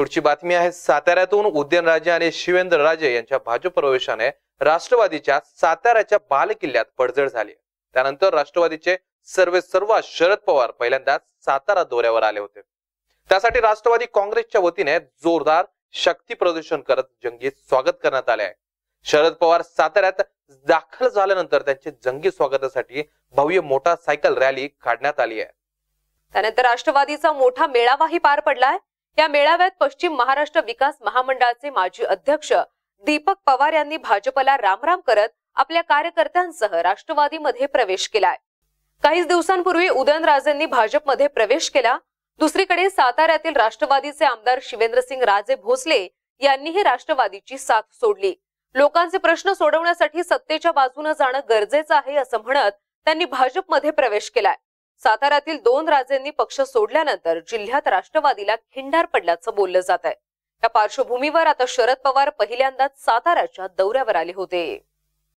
पुढची बातमी आहे साताऱ्यातून उदयनराजे आणि शिवेंद्र राजे यांच्या भाजप प्रवेशाने राष्ट्रवादीच्या साताऱ्याच्या बालकिल्ल्यात पडझड झाली त्यानंतर राष्ट्रवादीचे सर्वे सर्व शरद पवार पहिल्यांदाच सातारा दौऱ्यावर आले होते त्यासाठी राष्ट्रवादी काँग्रेसच्या वतीने जोरदार शक्ती प्रदर्शन करत जंगी स्वागत करण्यात आले आहे शरद पवार साताऱ्यात दाखल झाल्यानंतर त्यांचे जंगी स्वागतासाठी भव्य सायकल रॅली काढण्यात आली आहे त्यानंतर राष्ट्रवादीचा मोठा मेळावाही पार पडलाय या मेळाव्यात पश्चिम महाराष्ट्र विकास महामंडळाचे माजी अध्यक्ष दीपक पवार यांनी भाजपला रामराम करत आपल्या कार्यकर्त्यांसह राष्ट्रवादीमध्ये प्रवेश केलाय काहीच दिवसांपूर्वी उदयनराजेंनी भाजपमध्ये प्रवेश केला दुसरीकडे साताऱ्यातील राष्ट्रवादीचे आमदार शिवेंद्रसिंग राजे भोसले यांनीही राष्ट्रवादीची साथ सोडली लोकांचे प्रश्न सोडवण्यासाठी सत्तेच्या बाजूने जाणं गरजेचं आहे असं म्हणत त्यांनी भाजपमध्ये प्रवेश केलाय साताऱ्यातील दोन राजेंनी पक्ष सोडल्यानंतर जिल्ह्यात राष्ट्रवादीला खिंडार पडल्याचं बोललं जात आहे या पार्श्वभूमीवर आता शरद पवार पहिल्यांदाच साताऱ्याच्या दौऱ्यावर आले होते